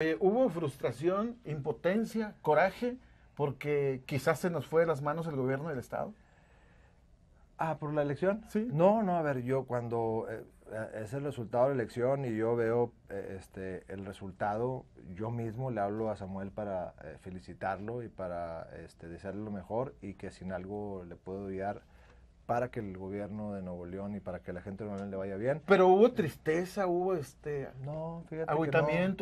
Eh, hubo frustración, impotencia, coraje, porque quizás se nos fue de las manos el gobierno del Estado. Ah, por la elección. Sí. No, no, a ver, yo cuando eh, es el resultado de la elección y yo veo eh, este el resultado, yo mismo le hablo a Samuel para felicitarlo y para este, desearle lo mejor y que sin algo le puedo guiar para que el gobierno de Nuevo León y para que la gente de Nuevo León le vaya bien. Pero hubo tristeza, hubo este no,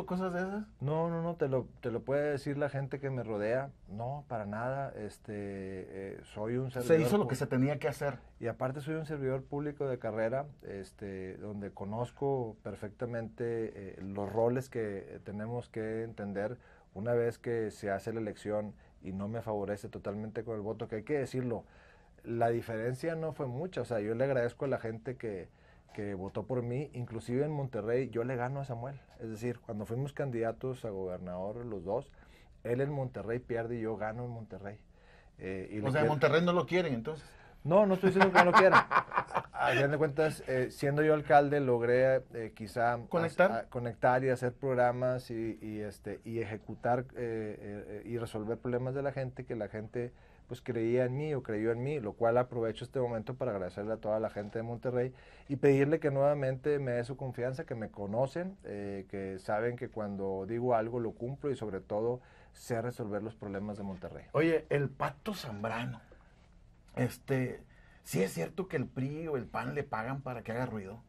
cosas de esas. No, no, no, te lo, te lo puede decir la gente que me rodea. No, para nada. Este eh, soy un servidor. Se hizo lo que se tenía que hacer. Y aparte soy un servidor público de carrera, este, donde conozco perfectamente eh, los roles que eh, tenemos que entender una vez que se hace la elección y no me favorece totalmente con el voto, que hay que decirlo la diferencia no fue mucha. O sea, yo le agradezco a la gente que, votó por mí, inclusive en Monterrey, yo le gano a Samuel. Es decir, cuando fuimos candidatos a gobernador los dos, él en Monterrey pierde y yo gano en Monterrey. Eh, y o sea, en Monterrey no lo quieren entonces. No, no estoy diciendo que no lo quieran. A final de cuentas, eh, siendo yo alcalde, logré eh, quizá ¿Conectar? conectar y hacer programas y, este, y ejecutar eh, y resolver problemas de la gente que la gente pues creía en mí o creyó en mí, lo cual aprovecho este momento para agradecerle a toda la gente de Monterrey y pedirle que nuevamente me dé su confianza, que me conocen, que saben que cuando digo algo lo cumplo y sobre todo sé resolver los problemas de Monterrey. Oye, el pacto Zambrano, este ¿sí es cierto que el PRI o el PAN le pagan para que haga ruido?